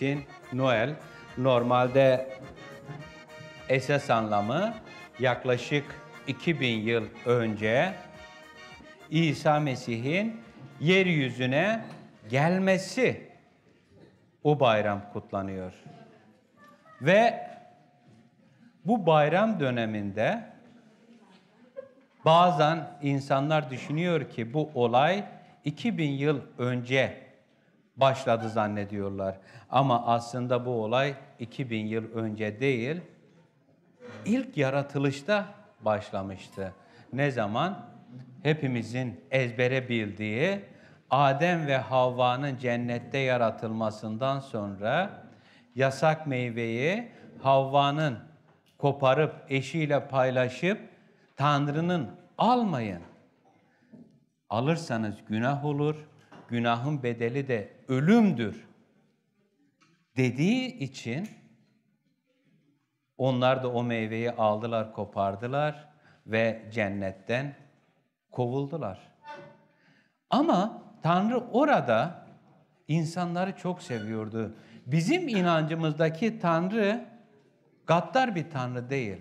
için Noel normalde esas anlamı yaklaşık 2000 yıl önce İsa Mesih'in yeryüzüne gelmesi o bayram kutlanıyor. Ve bu bayram döneminde bazen insanlar düşünüyor ki bu olay 2000 yıl önce başladı zannediyorlar. Ama aslında bu olay 2000 yıl önce değil, ilk yaratılışta başlamıştı. Ne zaman? Hepimizin ezbere bildiği Adem ve Havva'nın cennette yaratılmasından sonra yasak meyveyi Havva'nın koparıp eşiyle paylaşıp Tanrı'nın almayın. Alırsanız günah olur. Günahın bedeli de ölümdür dediği için onlar da o meyveyi aldılar, kopardılar ve cennetten kovuldular. Ama Tanrı orada insanları çok seviyordu. Bizim inancımızdaki Tanrı gaddar bir Tanrı değil.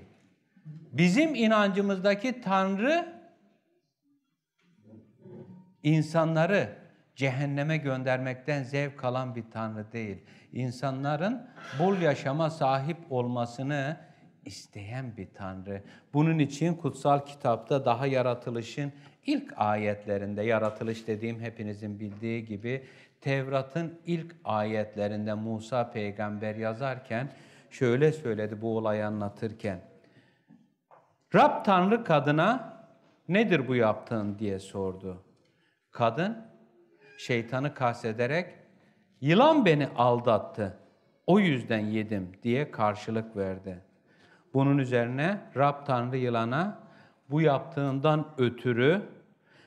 Bizim inancımızdaki Tanrı insanları cehenneme göndermekten zevk alan bir Tanrı değil. İnsanların bol yaşama sahip olmasını isteyen bir Tanrı. Bunun için kutsal kitapta daha yaratılışın ilk ayetlerinde, yaratılış dediğim hepinizin bildiği gibi Tevrat'ın ilk ayetlerinde Musa peygamber yazarken şöyle söyledi bu olayı anlatırken. Rab Tanrı kadına nedir bu yaptığın diye sordu. Kadın şeytanı kastederek yılan beni aldattı. O yüzden yedim diye karşılık verdi. Bunun üzerine Rab Tanrı yılana bu yaptığından ötürü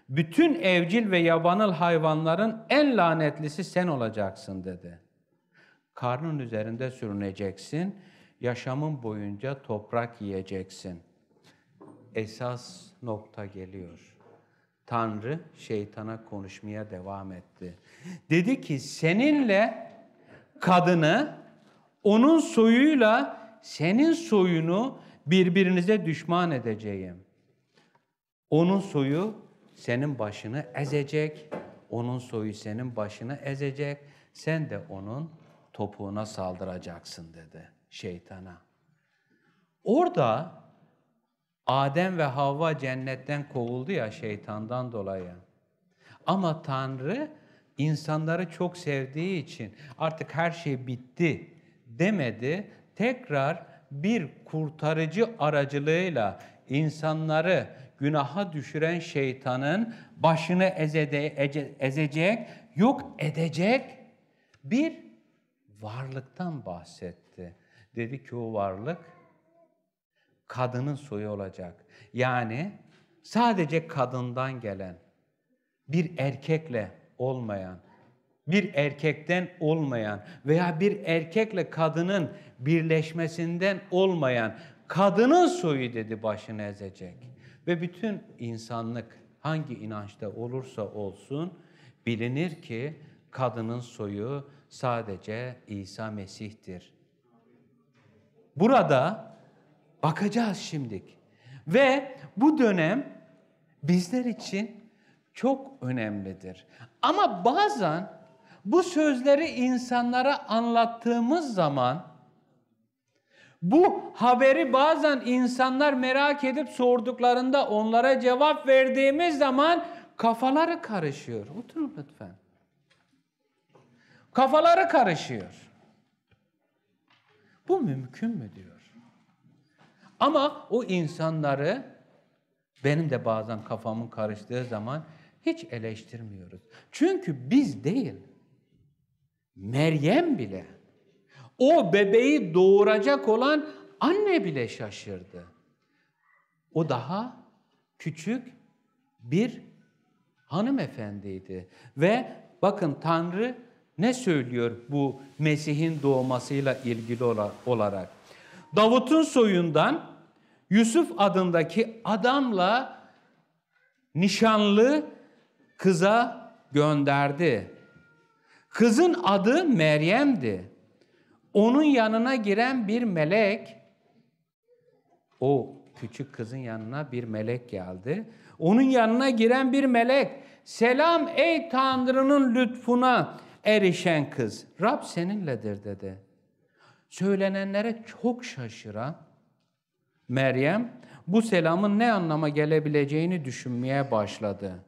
bütün evcil ve yabanıl hayvanların en lanetlisi sen olacaksın dedi. Karnın üzerinde sürüneceksin, yaşamın boyunca toprak yiyeceksin. Esas nokta geliyor. Tanrı şeytana konuşmaya devam etti. Dedi ki seninle kadını onun soyuyla senin soyunu birbirinize düşman edeceğim. Onun soyu senin başını ezecek, onun soyu senin başını ezecek, sen de onun topuğuna saldıracaksın dedi şeytana. Orada Adem ve Havva cennetten kovuldu ya şeytandan dolayı. Ama Tanrı insanları çok sevdiği için artık her şey bitti demedi. Tekrar bir kurtarıcı aracılığıyla insanları günaha düşüren şeytanın başını ezede, ece, ezecek, yok edecek bir varlıktan bahsetti. Dedi ki o varlık kadının soyu olacak. Yani sadece kadından gelen, bir erkekle olmayan, bir erkekten olmayan veya bir erkekle kadının birleşmesinden olmayan kadının soyu dedi başını ezecek. Ve bütün insanlık hangi inançta olursa olsun bilinir ki kadının soyu sadece İsa Mesih'tir. Burada Bakacağız şimdik. Ve bu dönem bizler için çok önemlidir. Ama bazen bu sözleri insanlara anlattığımız zaman bu haberi bazen insanlar merak edip sorduklarında onlara cevap verdiğimiz zaman kafaları karışıyor. Oturun lütfen. Kafaları karışıyor. Bu mümkün mü diyor. Ama o insanları benim de bazen kafamın karıştığı zaman hiç eleştirmiyoruz. Çünkü biz değil, Meryem bile, o bebeği doğuracak olan anne bile şaşırdı. O daha küçük bir hanımefendiydi. Ve bakın Tanrı ne söylüyor bu Mesih'in doğmasıyla ilgili olarak? Davut'un soyundan Yusuf adındaki adamla nişanlı kıza gönderdi. Kızın adı Meryem'di. Onun yanına giren bir melek, o küçük kızın yanına bir melek geldi. Onun yanına giren bir melek, selam ey Tanrı'nın lütfuna erişen kız. Rab seninledir dedi. Söylenenlere çok şaşıran Meryem bu selamın ne anlama gelebileceğini düşünmeye başladı.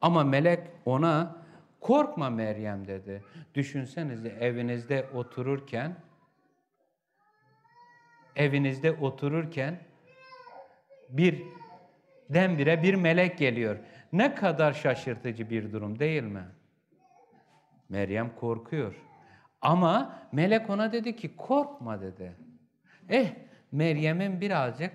Ama melek ona korkma Meryem dedi. Düşünsenize evinizde otururken evinizde otururken bir denbire bir melek geliyor. Ne kadar şaşırtıcı bir durum değil mi? Meryem korkuyor. Ama melek ona dedi ki korkma dedi. Eh Meryem'in birazcık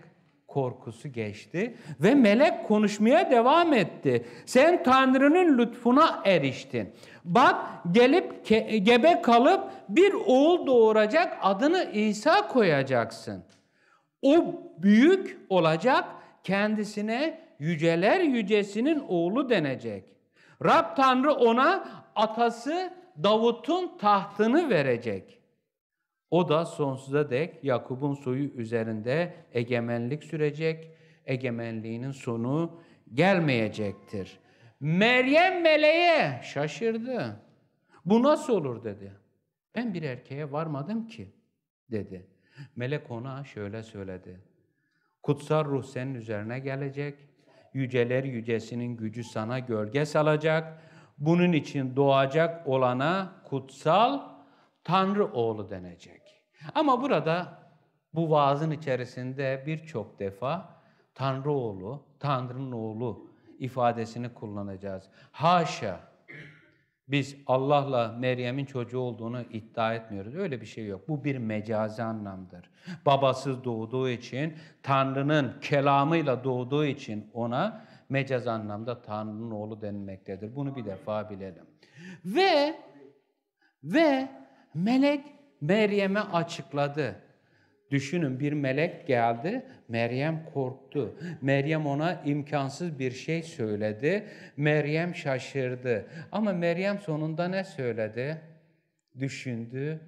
korkusu geçti ve melek konuşmaya devam etti. Sen Tanrı'nın lütfuna eriştin. Bak gelip gebe kalıp bir oğul doğuracak adını İsa koyacaksın. O büyük olacak kendisine yüceler yücesinin oğlu denecek. Rab Tanrı ona atası Davut'un tahtını verecek. O da sonsuza dek Yakup'un soyu üzerinde egemenlik sürecek, egemenliğinin sonu gelmeyecektir. Meryem meleğe şaşırdı. Bu nasıl olur dedi. Ben bir erkeğe varmadım ki dedi. Melek ona şöyle söyledi. Kutsal ruh senin üzerine gelecek. Yüceler yücesinin gücü sana gölge salacak. Bunun için doğacak olana kutsal Tanrı oğlu denecek. Ama burada bu vaazın içerisinde birçok defa Tanrı oğlu, Tanrı'nın oğlu ifadesini kullanacağız. Haşa biz Allah'la Meryem'in çocuğu olduğunu iddia etmiyoruz. Öyle bir şey yok. Bu bir mecazi anlamdır. Babasız doğduğu için, Tanrı'nın kelamıyla doğduğu için ona mecaz anlamda Tanrı'nın oğlu denilmektedir. Bunu bir defa bilelim. Ve ve Melek Meryem'e açıkladı. Düşünün bir melek geldi, Meryem korktu. Meryem ona imkansız bir şey söyledi. Meryem şaşırdı. Ama Meryem sonunda ne söyledi? Düşündü.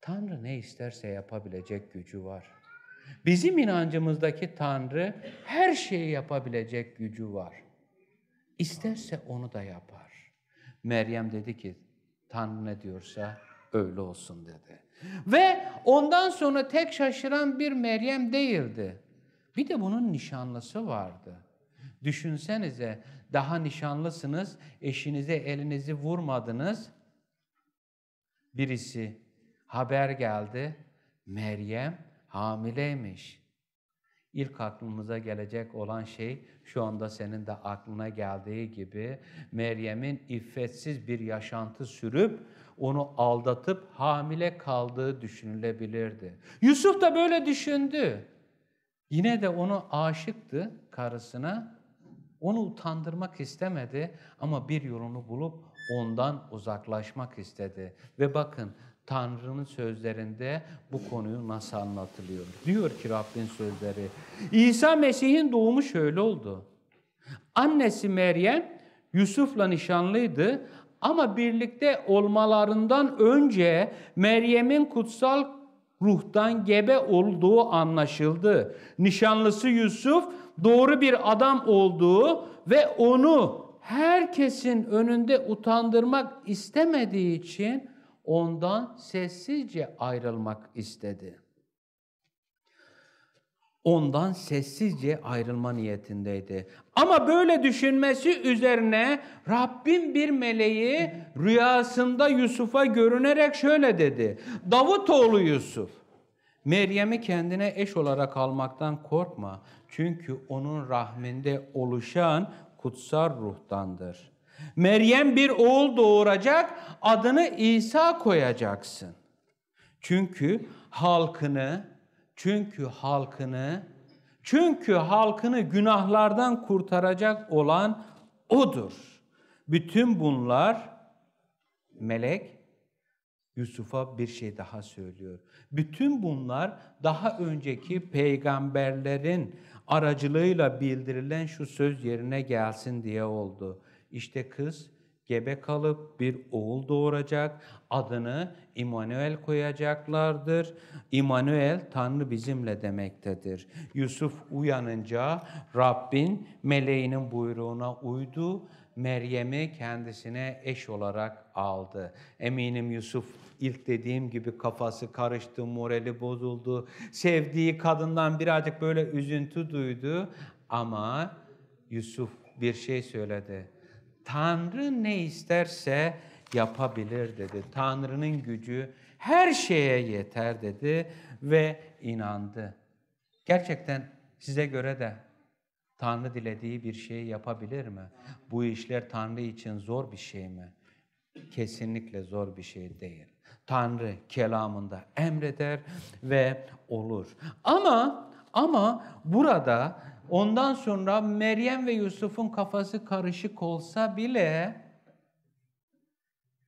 Tanrı ne isterse yapabilecek gücü var. Bizim inancımızdaki Tanrı her şeyi yapabilecek gücü var. İsterse onu da yapar. Meryem dedi ki Tanrı ne diyorsa öyle olsun dedi. Ve ondan sonra tek şaşıran bir Meryem değildi. Bir de bunun nişanlısı vardı. Düşünsenize daha nişanlısınız, eşinize elinizi vurmadınız. Birisi haber geldi, Meryem hamileymiş. İlk aklımıza gelecek olan şey şu anda senin de aklına geldiği gibi Meryem'in iffetsiz bir yaşantı sürüp onu aldatıp hamile kaldığı düşünülebilirdi. Yusuf da böyle düşündü. Yine de onu aşıktı karısına. Onu utandırmak istemedi ama bir yolunu bulup ondan uzaklaşmak istedi. Ve bakın Tanrı'nın sözlerinde bu konuyu nasıl anlatılıyor? Diyor ki Rabbin sözleri. İsa Mesih'in doğumu şöyle oldu. Annesi Meryem Yusuf'la nişanlıydı ama birlikte olmalarından önce Meryem'in kutsal ruhtan gebe olduğu anlaşıldı. Nişanlısı Yusuf doğru bir adam olduğu ve onu herkesin önünde utandırmak istemediği için ondan sessizce ayrılmak istedi ondan sessizce ayrılma niyetindeydi. Ama böyle düşünmesi üzerine Rabbim bir meleği rüyasında Yusuf'a görünerek şöyle dedi. Davutoğlu Yusuf, Meryem'i kendine eş olarak almaktan korkma. Çünkü onun rahminde oluşan kutsal ruhtandır. Meryem bir oğul doğuracak, adını İsa koyacaksın. Çünkü halkını çünkü halkını çünkü halkını günahlardan kurtaracak olan odur. Bütün bunlar melek Yusuf'a bir şey daha söylüyor. Bütün bunlar daha önceki peygamberlerin aracılığıyla bildirilen şu söz yerine gelsin diye oldu. İşte kız gebe kalıp bir oğul doğuracak, adını İmanuel koyacaklardır. İmanuel Tanrı bizimle demektedir. Yusuf uyanınca Rabbin meleğinin buyruğuna uydu, Meryem'i kendisine eş olarak aldı. Eminim Yusuf ilk dediğim gibi kafası karıştı, morali bozuldu. Sevdiği kadından birazcık böyle üzüntü duydu ama Yusuf bir şey söyledi. Tanrı ne isterse yapabilir dedi. Tanrı'nın gücü her şeye yeter dedi ve inandı. Gerçekten size göre de Tanrı dilediği bir şeyi yapabilir mi? Bu işler Tanrı için zor bir şey mi? Kesinlikle zor bir şey değil. Tanrı kelamında emreder ve olur. Ama ama burada Ondan sonra Meryem ve Yusuf'un kafası karışık olsa bile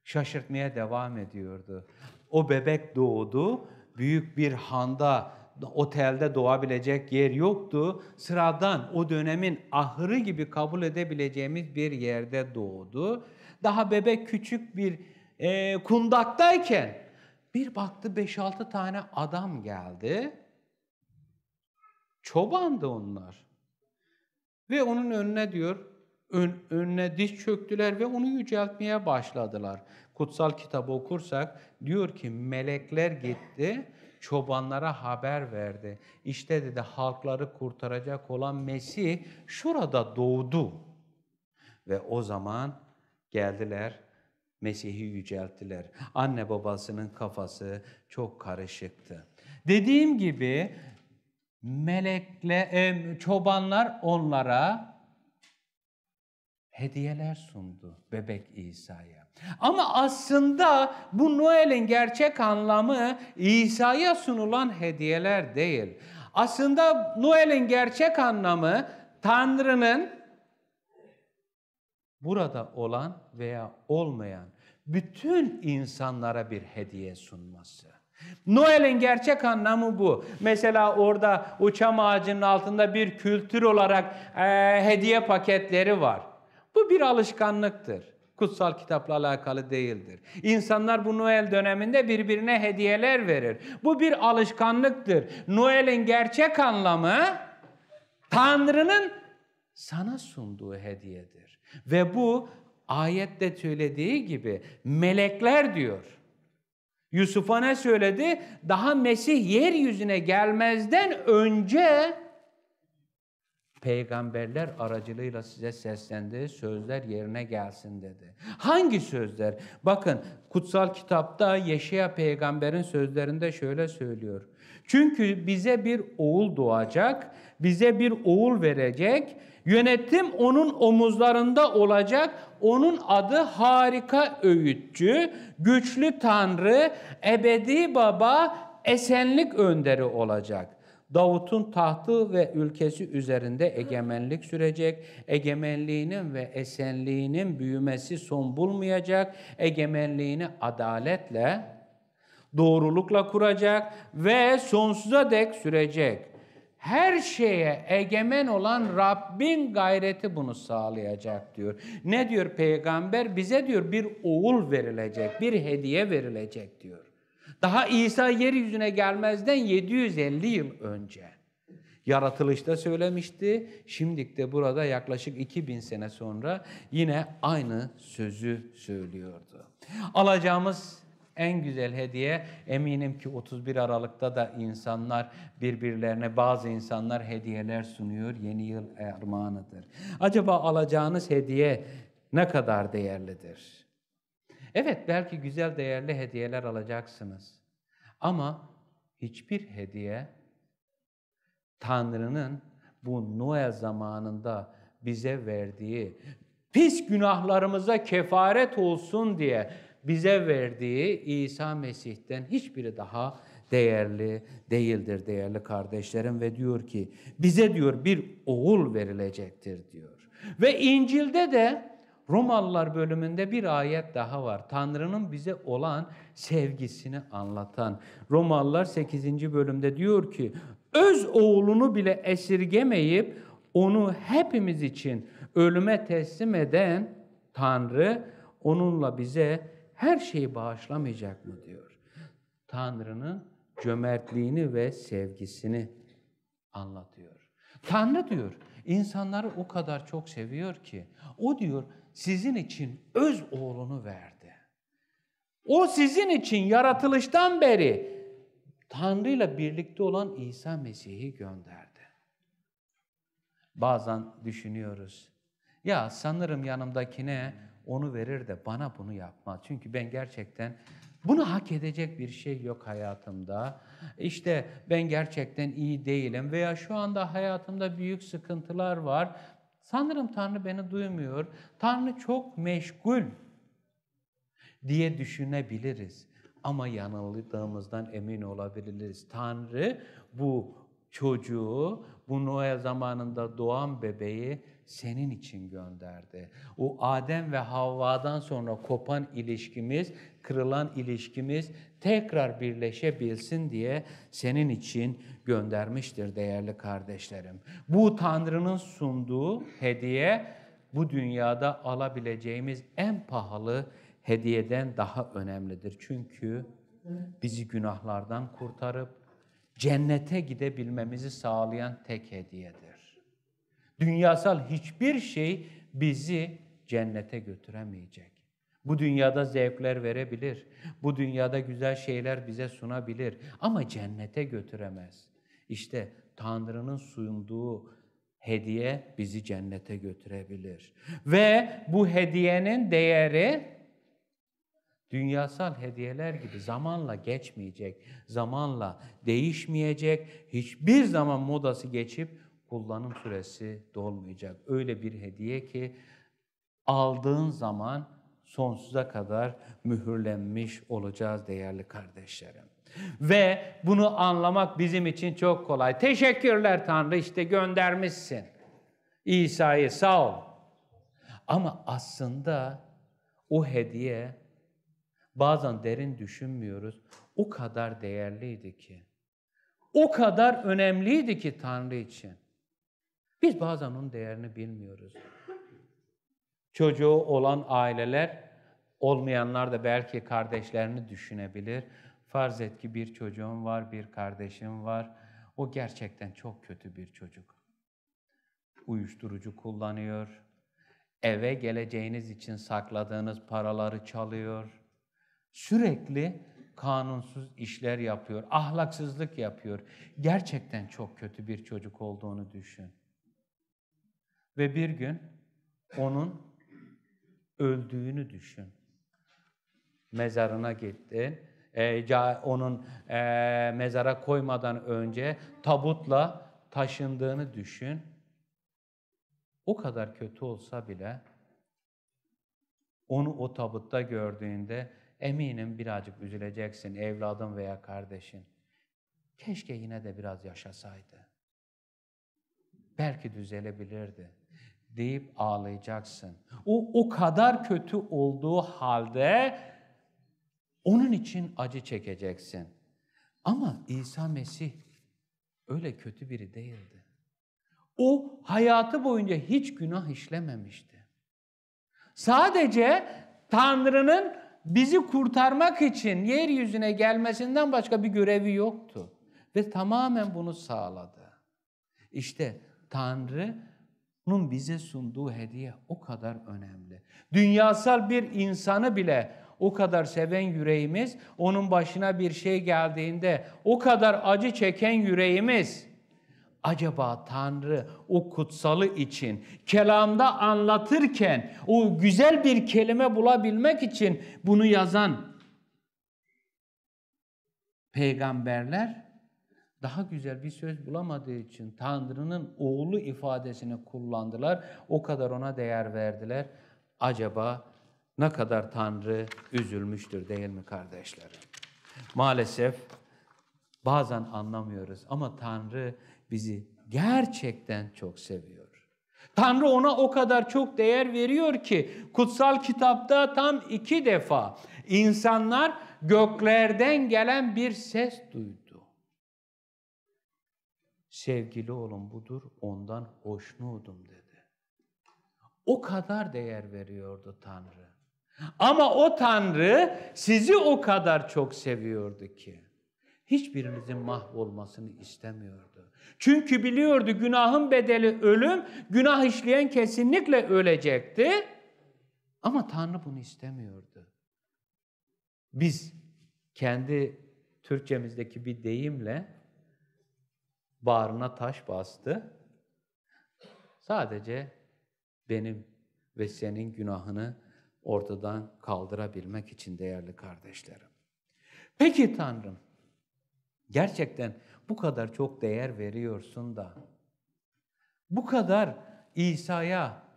şaşırtmaya devam ediyordu. O bebek doğdu, büyük bir handa, otelde doğabilecek yer yoktu. Sıradan o dönemin ahırı gibi kabul edebileceğimiz bir yerde doğdu. Daha bebek küçük bir e, kundaktayken bir baktı 5-6 tane adam geldi. Çobandı onlar. Ve onun önüne diyor, ön, önüne diş çöktüler ve onu yüceltmeye başladılar. Kutsal kitabı okursak diyor ki melekler gitti, çobanlara haber verdi. İşte dedi halkları kurtaracak olan Mesih şurada doğdu. Ve o zaman geldiler Mesih'i yücelttiler. Anne babasının kafası çok karışıktı. Dediğim gibi melekle e, çobanlar onlara hediyeler sundu bebek İsa'ya. Ama aslında bu Noel'in gerçek anlamı İsa'ya sunulan hediyeler değil. Aslında Noel'in gerçek anlamı Tanrı'nın burada olan veya olmayan bütün insanlara bir hediye sunması. Noel'in gerçek anlamı bu. Mesela orada uçam ağacının altında bir kültür olarak e, hediye paketleri var. Bu bir alışkanlıktır. Kutsal kitapla alakalı değildir. İnsanlar bu Noel döneminde birbirine hediyeler verir. Bu bir alışkanlıktır. Noel'in gerçek anlamı Tanrı'nın sana sunduğu hediyedir. Ve bu ayette söylediği gibi melekler diyor Yusuf'a ne söyledi? Daha Mesih yeryüzüne gelmezden önce peygamberler aracılığıyla size seslendiği sözler yerine gelsin dedi. Hangi sözler? Bakın kutsal kitapta Yeşaya peygamberin sözlerinde şöyle söylüyor. Çünkü bize bir oğul doğacak, bize bir oğul verecek Yönetim onun omuzlarında olacak. Onun adı harika öğütçü, güçlü tanrı, ebedi baba, esenlik önderi olacak. Davut'un tahtı ve ülkesi üzerinde egemenlik sürecek. Egemenliğinin ve esenliğinin büyümesi son bulmayacak. Egemenliğini adaletle, doğrulukla kuracak ve sonsuza dek sürecek her şeye egemen olan Rabbin gayreti bunu sağlayacak diyor. Ne diyor peygamber? Bize diyor bir oğul verilecek, bir hediye verilecek diyor. Daha İsa yeryüzüne gelmezden 750 yıl önce. Yaratılışta söylemişti. Şimdilik de burada yaklaşık 2000 sene sonra yine aynı sözü söylüyordu. Alacağımız en güzel hediye eminim ki 31 Aralık'ta da insanlar birbirlerine bazı insanlar hediyeler sunuyor. Yeni yıl armağanıdır. Acaba alacağınız hediye ne kadar değerlidir? Evet belki güzel değerli hediyeler alacaksınız. Ama hiçbir hediye Tanrı'nın bu Noel zamanında bize verdiği pis günahlarımıza kefaret olsun diye bize verdiği İsa Mesih'ten hiçbiri daha değerli değildir değerli kardeşlerim ve diyor ki bize diyor bir oğul verilecektir diyor. Ve İncil'de de Romalılar bölümünde bir ayet daha var. Tanrı'nın bize olan sevgisini anlatan. Romalılar 8. bölümde diyor ki öz oğlunu bile esirgemeyip onu hepimiz için ölüme teslim eden Tanrı onunla bize her şeyi bağışlamayacak mı diyor. Tanrı'nın cömertliğini ve sevgisini anlatıyor. Tanrı diyor, insanları o kadar çok seviyor ki, o diyor sizin için öz oğlunu verdi. O sizin için yaratılıştan beri Tanrı'yla birlikte olan İsa Mesih'i gönderdi. Bazen düşünüyoruz, ya sanırım yanımdakine onu verir de bana bunu yapmaz. Çünkü ben gerçekten bunu hak edecek bir şey yok hayatımda. İşte ben gerçekten iyi değilim veya şu anda hayatımda büyük sıkıntılar var. Sanırım Tanrı beni duymuyor. Tanrı çok meşgul diye düşünebiliriz. Ama yanıldığımızdan emin olabiliriz. Tanrı bu çocuğu, bu Noel zamanında doğan bebeği senin için gönderdi. O Adem ve Havva'dan sonra kopan ilişkimiz, kırılan ilişkimiz tekrar birleşebilsin diye senin için göndermiştir değerli kardeşlerim. Bu Tanrı'nın sunduğu hediye bu dünyada alabileceğimiz en pahalı hediyeden daha önemlidir. Çünkü bizi günahlardan kurtarıp cennete gidebilmemizi sağlayan tek hediyedir. Dünyasal hiçbir şey bizi cennete götüremeyecek. Bu dünyada zevkler verebilir. Bu dünyada güzel şeyler bize sunabilir ama cennete götüremez. İşte Tanrı'nın sunduğu hediye bizi cennete götürebilir. Ve bu hediyenin değeri dünyasal hediyeler gibi zamanla geçmeyecek, zamanla değişmeyecek, hiçbir zaman modası geçip kullanım süresi dolmayacak. Öyle bir hediye ki aldığın zaman sonsuza kadar mühürlenmiş olacağız değerli kardeşlerim. Ve bunu anlamak bizim için çok kolay. Teşekkürler Tanrı işte göndermişsin İsa'yı sağ ol. Ama aslında o hediye bazen derin düşünmüyoruz. O kadar değerliydi ki. O kadar önemliydi ki Tanrı için. Biz bazen onun değerini bilmiyoruz. Çocuğu olan aileler, olmayanlar da belki kardeşlerini düşünebilir. Farz et ki bir çocuğum var, bir kardeşim var. O gerçekten çok kötü bir çocuk. Uyuşturucu kullanıyor. Eve geleceğiniz için sakladığınız paraları çalıyor. Sürekli kanunsuz işler yapıyor, ahlaksızlık yapıyor. Gerçekten çok kötü bir çocuk olduğunu düşün. Ve bir gün onun öldüğünü düşün. Mezarına gittin. E, onun e, mezara koymadan önce tabutla taşındığını düşün. O kadar kötü olsa bile onu o tabutta gördüğünde eminim birazcık üzüleceksin evladın veya kardeşin. Keşke yine de biraz yaşasaydı. Belki düzelebilirdi deyip ağlayacaksın. O o kadar kötü olduğu halde onun için acı çekeceksin. Ama İsa Mesih öyle kötü biri değildi. O hayatı boyunca hiç günah işlememişti. Sadece Tanrı'nın bizi kurtarmak için yeryüzüne gelmesinden başka bir görevi yoktu. Ve tamamen bunu sağladı. İşte Tanrı onun bize sunduğu hediye o kadar önemli. Dünyasal bir insanı bile o kadar seven yüreğimiz, onun başına bir şey geldiğinde o kadar acı çeken yüreğimiz, acaba Tanrı o kutsalı için kelamda anlatırken o güzel bir kelime bulabilmek için bunu yazan peygamberler daha güzel bir söz bulamadığı için Tanrı'nın oğlu ifadesini kullandılar. O kadar ona değer verdiler. Acaba ne kadar Tanrı üzülmüştür değil mi kardeşlerim? Maalesef bazen anlamıyoruz ama Tanrı bizi gerçekten çok seviyor. Tanrı ona o kadar çok değer veriyor ki kutsal kitapta tam iki defa insanlar göklerden gelen bir ses duydu. Sevgili oğlum budur, ondan hoşnudum dedi. O kadar değer veriyordu Tanrı. Ama o Tanrı sizi o kadar çok seviyordu ki. Hiçbirinizin mahvolmasını istemiyordu. Çünkü biliyordu günahın bedeli ölüm, günah işleyen kesinlikle ölecekti. Ama Tanrı bunu istemiyordu. Biz kendi Türkçemizdeki bir deyimle bağrına taş bastı. Sadece benim ve senin günahını ortadan kaldırabilmek için değerli kardeşlerim. Peki Tanrım, gerçekten bu kadar çok değer veriyorsun da, bu kadar İsa'ya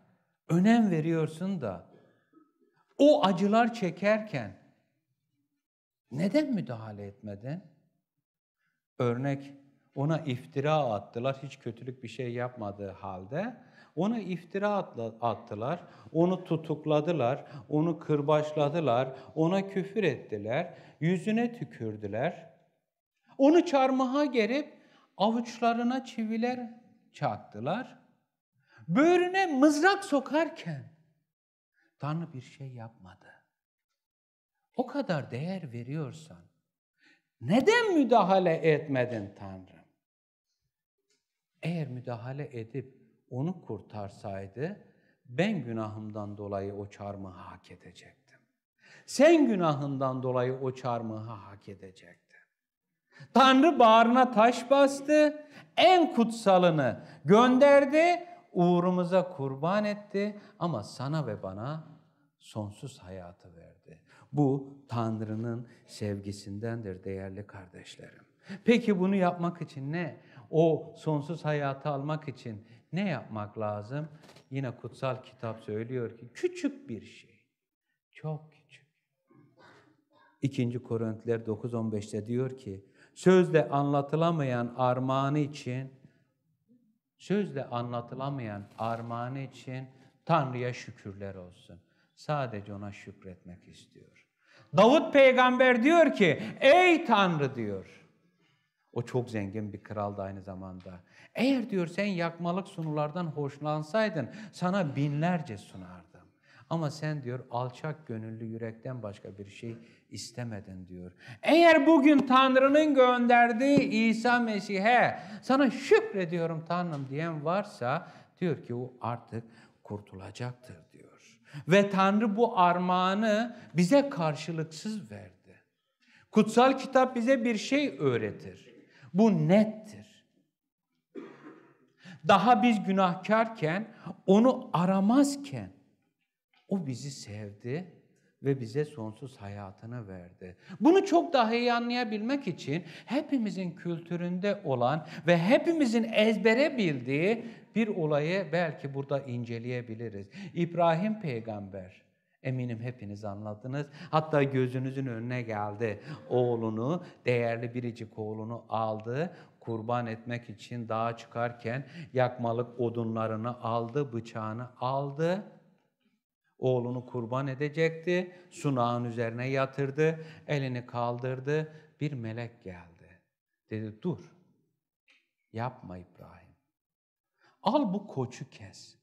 önem veriyorsun da, o acılar çekerken neden müdahale etmedin? Örnek ona iftira attılar. Hiç kötülük bir şey yapmadığı halde. Ona iftira attılar, onu tutukladılar, onu kırbaçladılar, ona küfür ettiler, yüzüne tükürdüler. Onu çarmıha gerip avuçlarına çiviler çaktılar. Böğrüne mızrak sokarken Tanrı bir şey yapmadı. O kadar değer veriyorsan neden müdahale etmedin Tanrı? eğer müdahale edip onu kurtarsaydı ben günahımdan dolayı o çarmıhı hak edecektim. Sen günahından dolayı o çarmıhı hak edecektin. Tanrı bağrına taş bastı, en kutsalını gönderdi, uğrumuza kurban etti ama sana ve bana sonsuz hayatı verdi. Bu Tanrı'nın sevgisindendir değerli kardeşlerim. Peki bunu yapmak için ne? o sonsuz hayatı almak için ne yapmak lazım? Yine kutsal kitap söylüyor ki küçük bir şey. Çok küçük. 2. Korintiler 9.15'te diyor ki sözle anlatılamayan armağanı için sözle anlatılamayan armağanı için Tanrı'ya şükürler olsun. Sadece ona şükretmek istiyor. Davut peygamber diyor ki ey Tanrı diyor. O çok zengin bir kraldı aynı zamanda. Eğer diyor sen yakmalık sunulardan hoşlansaydın sana binlerce sunardım. Ama sen diyor alçak gönüllü yürekten başka bir şey istemedin diyor. Eğer bugün Tanrı'nın gönderdiği İsa Mesih'e sana şükrediyorum Tanrım diyen varsa diyor ki o artık kurtulacaktır diyor. Ve Tanrı bu armağanı bize karşılıksız verdi. Kutsal kitap bize bir şey öğretir. Bu nettir. Daha biz günahkarken, onu aramazken o bizi sevdi ve bize sonsuz hayatını verdi. Bunu çok daha iyi anlayabilmek için hepimizin kültüründe olan ve hepimizin ezbere bildiği bir olayı belki burada inceleyebiliriz. İbrahim peygamber Eminim hepiniz anladınız. Hatta gözünüzün önüne geldi. Oğlunu, değerli biricik oğlunu aldı. Kurban etmek için dağa çıkarken yakmalık odunlarını aldı, bıçağını aldı. Oğlunu kurban edecekti. Sunağın üzerine yatırdı. Elini kaldırdı. Bir melek geldi. Dedi dur. Yapma İbrahim. Al bu koçu kes.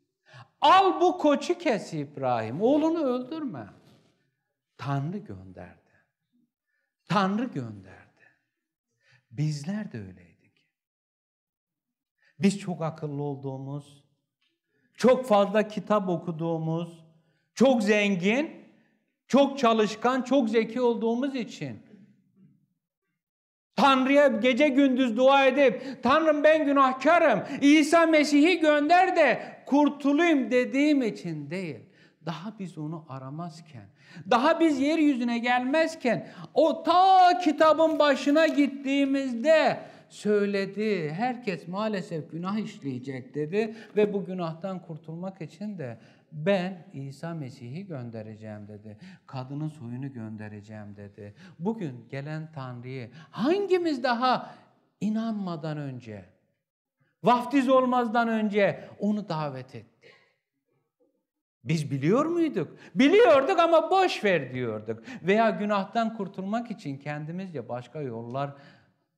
Al bu koçu kes İbrahim, oğlunu öldürme. Tanrı gönderdi. Tanrı gönderdi. Bizler de öyleydik. Biz çok akıllı olduğumuz, çok fazla kitap okuduğumuz, çok zengin, çok çalışkan, çok zeki olduğumuz için Tanrı'ya gece gündüz dua edip Tanrım ben günahkarım İsa Mesih'i gönder de kurtulayım dediğim için değil. Daha biz onu aramazken, daha biz yeryüzüne gelmezken o ta kitabın başına gittiğimizde söyledi. Herkes maalesef günah işleyecek dedi ve bu günahtan kurtulmak için de ben İsa Mesih'i göndereceğim dedi. Kadının soyunu göndereceğim dedi. Bugün gelen Tanrı'yı hangimiz daha inanmadan önce, vaftiz olmazdan önce onu davet etti? Biz biliyor muyduk? Biliyorduk ama boş ver diyorduk. Veya günahtan kurtulmak için kendimizce başka yollar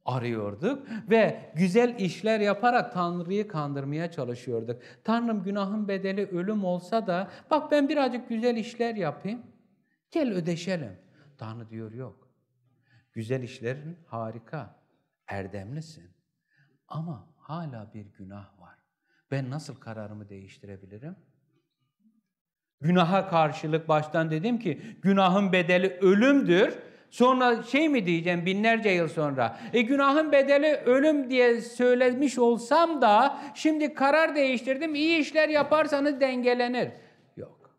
arıyorduk ve güzel işler yaparak Tanrı'yı kandırmaya çalışıyorduk. Tanrım günahın bedeli ölüm olsa da bak ben birazcık güzel işler yapayım. Gel ödeşelim. Tanrı diyor yok. Güzel işlerin harika. Erdemlisin. Ama hala bir günah var. Ben nasıl kararımı değiştirebilirim? Günaha karşılık baştan dedim ki günahın bedeli ölümdür. Sonra şey mi diyeceğim binlerce yıl sonra? E günahın bedeli ölüm diye söylemiş olsam da şimdi karar değiştirdim. İyi işler yaparsanız dengelenir. Yok.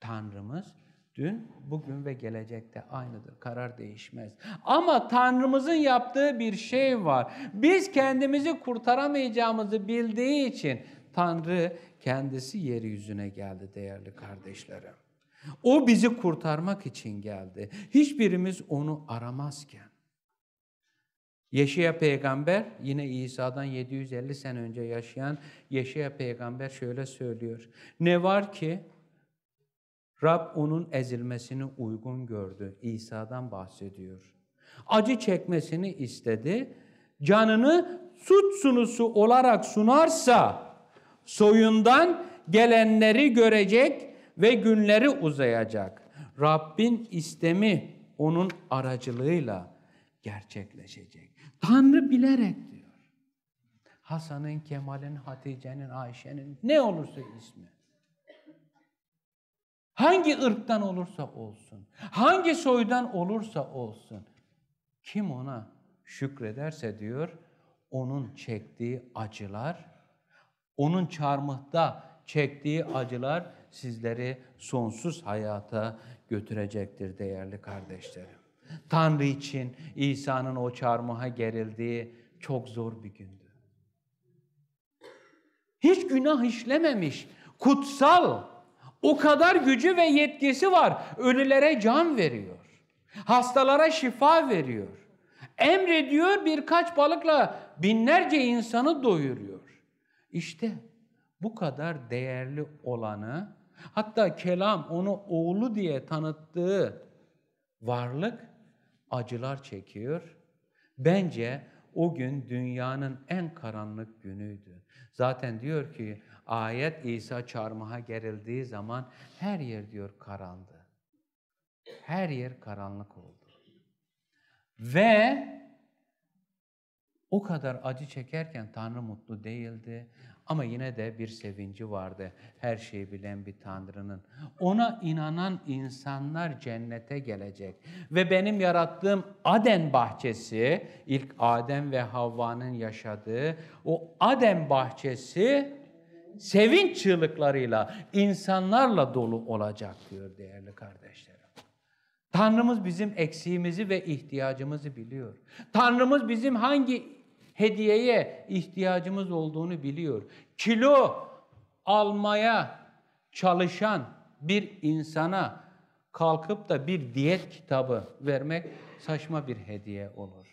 Tanrımız dün, bugün ve gelecekte aynıdır. Karar değişmez. Ama Tanrımızın yaptığı bir şey var. Biz kendimizi kurtaramayacağımızı bildiği için Tanrı kendisi yeryüzüne geldi değerli kardeşlerim. O bizi kurtarmak için geldi. Hiçbirimiz onu aramazken. Yeşaya peygamber yine İsa'dan 750 sene önce yaşayan Yeşaya peygamber şöyle söylüyor. Ne var ki Rab onun ezilmesini uygun gördü. İsa'dan bahsediyor. Acı çekmesini istedi. Canını suç sunusu olarak sunarsa soyundan gelenleri görecek ve günleri uzayacak. Rabbin istemi onun aracılığıyla gerçekleşecek. Tanrı bilerek diyor. Hasan'ın, Kemal'in, Hatice'nin, Ayşe'nin ne olursa ismi. Hangi ırktan olursa olsun, hangi soydan olursa olsun, kim ona şükrederse diyor, onun çektiği acılar, onun çarmıhta çektiği acılar sizleri sonsuz hayata götürecektir değerli kardeşlerim. Tanrı için İsa'nın o çarmıha gerildiği çok zor bir gündü. Hiç günah işlememiş, kutsal, o kadar gücü ve yetkisi var. Ölülere can veriyor. Hastalara şifa veriyor. Emrediyor birkaç balıkla binlerce insanı doyuruyor. İşte bu kadar değerli olanı Hatta kelam onu oğlu diye tanıttığı varlık acılar çekiyor. Bence o gün dünyanın en karanlık günüydü. Zaten diyor ki ayet İsa çarmıha gerildiği zaman her yer diyor karandı. Her yer karanlık oldu. Ve o kadar acı çekerken Tanrı mutlu değildi. Ama yine de bir sevinci vardı. Her şeyi bilen bir Tanrı'nın. Ona inanan insanlar cennete gelecek. Ve benim yarattığım Aden bahçesi, ilk Adem ve Havva'nın yaşadığı o Aden bahçesi sevinç çığlıklarıyla insanlarla dolu olacak diyor değerli kardeşlerim. Tanrımız bizim eksiğimizi ve ihtiyacımızı biliyor. Tanrımız bizim hangi hediyeye ihtiyacımız olduğunu biliyor. Kilo almaya çalışan bir insana kalkıp da bir diyet kitabı vermek saçma bir hediye olur.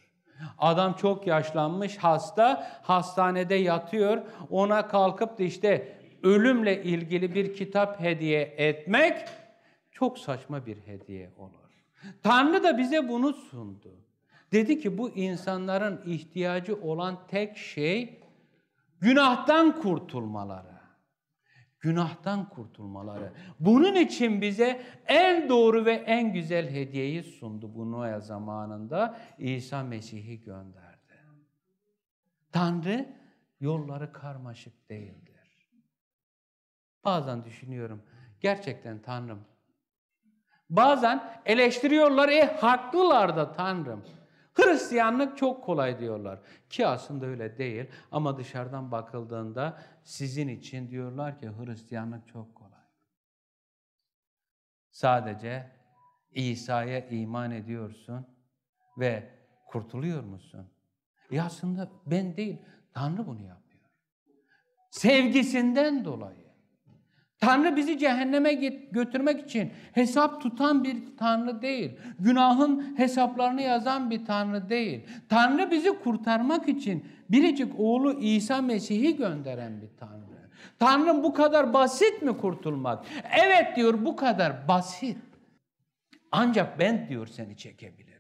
Adam çok yaşlanmış, hasta, hastanede yatıyor. Ona kalkıp da işte ölümle ilgili bir kitap hediye etmek çok saçma bir hediye olur. Tanrı da bize bunu sundu. Dedi ki bu insanların ihtiyacı olan tek şey günahtan kurtulmaları. Günahtan kurtulmaları. Bunun için bize en doğru ve en güzel hediyeyi sundu bu Noya zamanında. İsa Mesih'i gönderdi. Tanrı yolları karmaşık değildir. Bazen düşünüyorum, gerçekten Tanrım Bazen eleştiriyorlar, e haklılar da Tanrım. Hristiyanlık çok kolay diyorlar. Ki aslında öyle değil ama dışarıdan bakıldığında sizin için diyorlar ki Hristiyanlık çok kolay. Sadece İsa'ya iman ediyorsun ve kurtuluyor musun? E aslında ben değil, Tanrı bunu yapıyor. Sevgisinden dolayı. Tanrı bizi cehenneme götürmek için hesap tutan bir Tanrı değil. Günahın hesaplarını yazan bir Tanrı değil. Tanrı bizi kurtarmak için biricik oğlu İsa Mesih'i gönderen bir Tanrı. Tanrım bu kadar basit mi kurtulmak? Evet diyor bu kadar basit. Ancak ben diyor seni çekebilirim.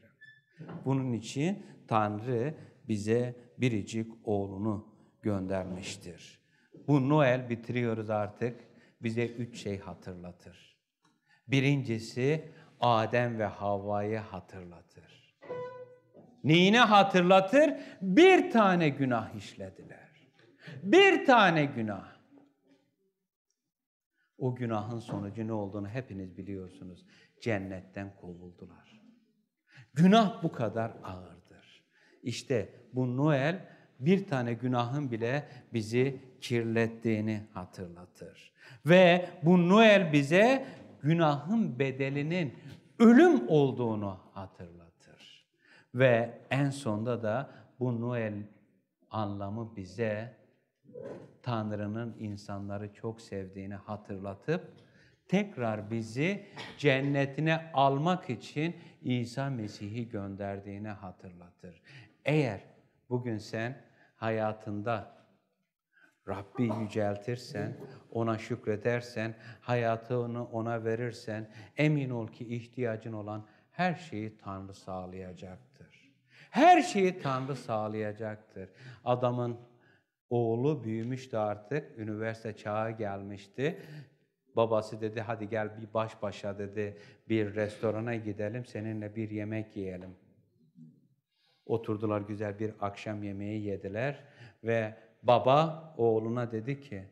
Bunun için Tanrı bize biricik oğlunu göndermiştir. Bu Noel bitiriyoruz artık bize üç şey hatırlatır. Birincisi Adem ve Havva'yı hatırlatır. Neyini hatırlatır? Bir tane günah işlediler. Bir tane günah. O günahın sonucu ne olduğunu hepiniz biliyorsunuz. Cennetten kovuldular. Günah bu kadar ağırdır. İşte bu Noel bir tane günahın bile bizi kirlettiğini hatırlatır. Ve bu Noel bize günahın bedelinin ölüm olduğunu hatırlatır. Ve en sonda da bu Noel anlamı bize Tanrı'nın insanları çok sevdiğini hatırlatıp tekrar bizi cennetine almak için İsa Mesih'i gönderdiğini hatırlatır. Eğer bugün sen hayatında Rabbi yüceltirsen, ona şükredersen, hayatını ona verirsen, emin ol ki ihtiyacın olan her şeyi Tanrı sağlayacaktır. Her şeyi Tanrı sağlayacaktır. Adamın oğlu büyümüştü artık, üniversite çağı gelmişti. Babası dedi hadi gel bir baş başa dedi bir restorana gidelim seninle bir yemek yiyelim. Oturdular güzel bir akşam yemeği yediler ve baba oğluna dedi ki,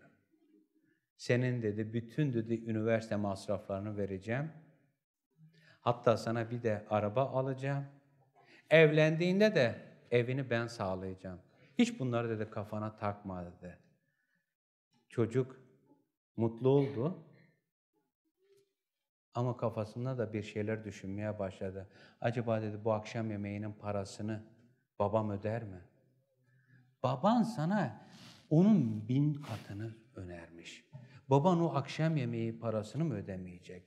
senin dedi bütün dedi üniversite masraflarını vereceğim. Hatta sana bir de araba alacağım. Evlendiğinde de evini ben sağlayacağım. Hiç bunları dedi kafana takma dedi. Çocuk mutlu oldu. Ama kafasında da bir şeyler düşünmeye başladı. Acaba dedi bu akşam yemeğinin parasını babam öder mi? Baban sana onun bin katını önermiş. Baban o akşam yemeği parasını mı ödemeyecek?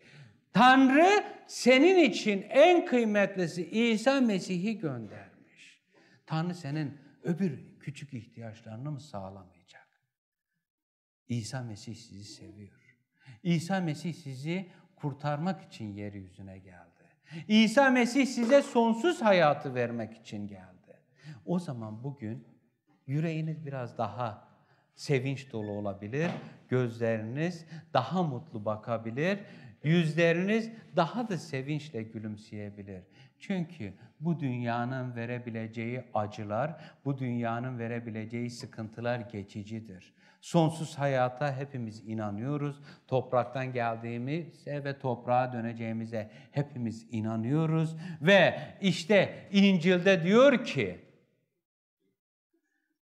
Tanrı senin için en kıymetlisi İsa Mesih'i göndermiş. Tanrı senin öbür küçük ihtiyaçlarını mı sağlamayacak? İsa Mesih sizi seviyor. İsa Mesih sizi kurtarmak için yeryüzüne geldi. İsa Mesih size sonsuz hayatı vermek için geldi. O zaman bugün yüreğiniz biraz daha sevinç dolu olabilir. Gözleriniz daha mutlu bakabilir. Yüzleriniz daha da sevinçle gülümseyebilir. Çünkü bu dünyanın verebileceği acılar, bu dünyanın verebileceği sıkıntılar geçicidir. Sonsuz hayata hepimiz inanıyoruz. Topraktan geldiğimize ve toprağa döneceğimize hepimiz inanıyoruz. Ve işte İncil'de diyor ki,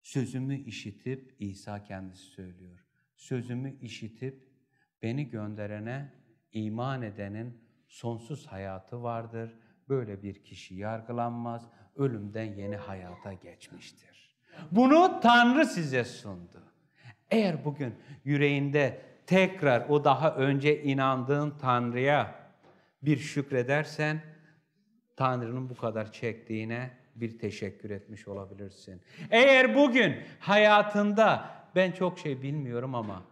Sözümü işitip, İsa kendisi söylüyor. Sözümü işitip beni gönderene, iman edenin sonsuz hayatı vardır. Böyle bir kişi yargılanmaz, ölümden yeni hayata geçmiştir. Bunu Tanrı size sundu. Eğer bugün yüreğinde tekrar o daha önce inandığın Tanrı'ya bir şükredersen Tanrı'nın bu kadar çektiğine bir teşekkür etmiş olabilirsin. Eğer bugün hayatında ben çok şey bilmiyorum ama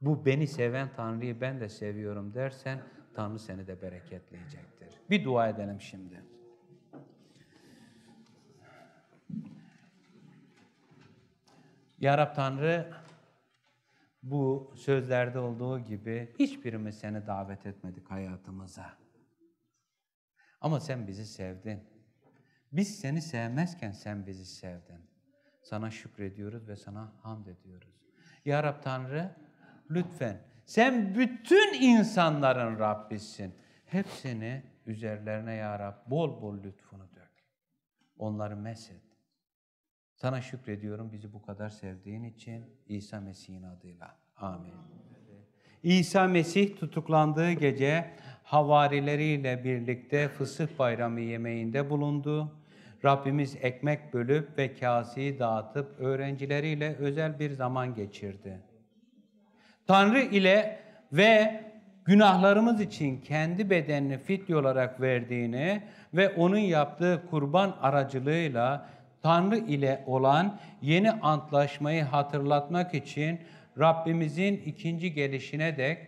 bu beni seven Tanrı'yı ben de seviyorum dersen Tanrı seni de bereketleyecektir. Bir dua edelim şimdi. Yarab Tanrı bu sözlerde olduğu gibi hiçbirimiz seni davet etmedik hayatımıza. Ama sen bizi sevdin. Biz seni sevmezken sen bizi sevdin. Sana şükrediyoruz ve sana hamd ediyoruz. Ya Rab Tanrı lütfen sen bütün insanların Rabbisin. Hepsini üzerlerine Ya Rab bol bol lütfunu dök. Onları mesed. Sana şükrediyorum bizi bu kadar sevdiğin için İsa Mesih'in adıyla. Amin. İsa Mesih tutuklandığı gece havarileriyle birlikte fısıh bayramı yemeğinde bulundu. Rabbimiz ekmek bölüp ve kâsiyi dağıtıp öğrencileriyle özel bir zaman geçirdi. Tanrı ile ve günahlarımız için kendi bedenini fidye olarak verdiğini ve onun yaptığı kurban aracılığıyla Tanrı ile olan yeni antlaşmayı hatırlatmak için Rabbimizin ikinci gelişine dek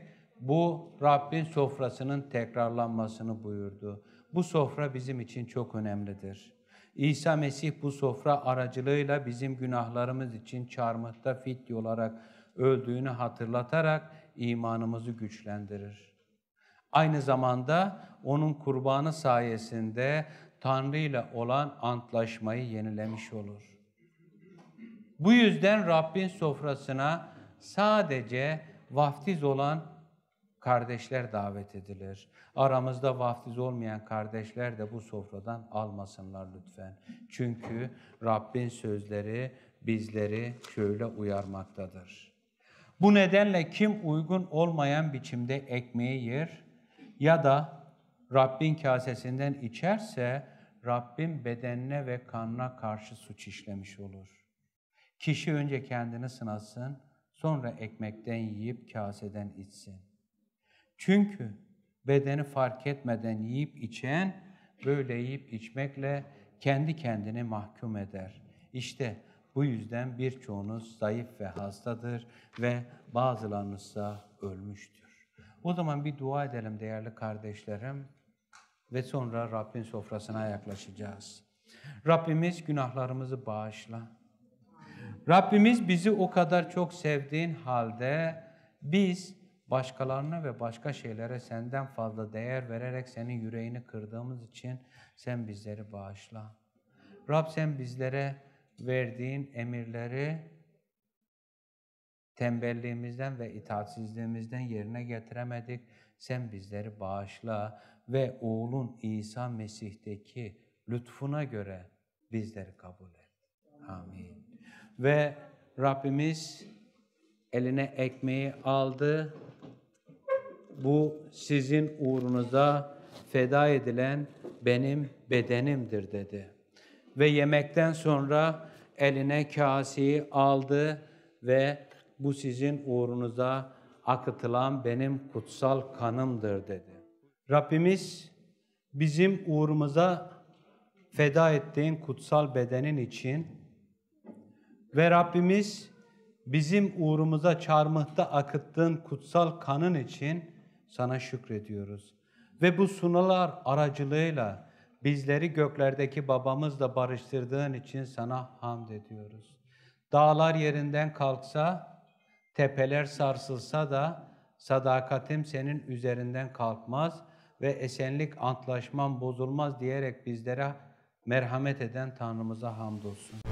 bu Rabbin sofrasının tekrarlanmasını buyurdu. Bu sofra bizim için çok önemlidir. İsa Mesih bu sofra aracılığıyla bizim günahlarımız için çarmıhta fidye olarak öldüğünü hatırlatarak imanımızı güçlendirir. Aynı zamanda onun kurbanı sayesinde Tanrı ile olan antlaşmayı yenilemiş olur. Bu yüzden Rabbin sofrasına sadece vaftiz olan kardeşler davet edilir. Aramızda vaftiz olmayan kardeşler de bu sofradan almasınlar lütfen. Çünkü Rabbin sözleri bizleri şöyle uyarmaktadır. Bu nedenle kim uygun olmayan biçimde ekmeği yer ya da Rabbin kasesinden içerse Rabbin bedenine ve kanına karşı suç işlemiş olur. Kişi önce kendini sınasın, sonra ekmekten yiyip kaseden içsin. Çünkü bedeni fark etmeden yiyip içen böyle yiyip içmekle kendi kendini mahkum eder. İşte bu yüzden birçoğunuz zayıf ve hastadır ve bazılarınız da ölmüştür. O zaman bir dua edelim değerli kardeşlerim ve sonra Rabbin sofrasına yaklaşacağız. Rabbimiz günahlarımızı bağışla. Rabbimiz bizi o kadar çok sevdiğin halde biz başkalarına ve başka şeylere senden fazla değer vererek senin yüreğini kırdığımız için sen bizleri bağışla. Rab sen bizlere verdiğin emirleri tembelliğimizden ve itaatsizliğimizden yerine getiremedik. Sen bizleri bağışla ve oğlun İsa Mesih'teki lütfuna göre bizleri kabul et. Amin. Ve Rabbimiz eline ekmeği aldı bu sizin uğrunuza feda edilen benim bedenimdir dedi. Ve yemekten sonra eline kaseyi aldı ve bu sizin uğrunuza akıtılan benim kutsal kanımdır dedi. Rabbimiz bizim uğrumuza feda ettiğin kutsal bedenin için ve Rabbimiz bizim uğrumuza çarmıhta akıttığın kutsal kanın için sana şükrediyoruz. Ve bu sunular aracılığıyla bizleri göklerdeki babamızla barıştırdığın için sana hamd ediyoruz. Dağlar yerinden kalksa, tepeler sarsılsa da sadakatim senin üzerinden kalkmaz ve esenlik antlaşmam bozulmaz diyerek bizlere merhamet eden Tanrımıza hamdolsun.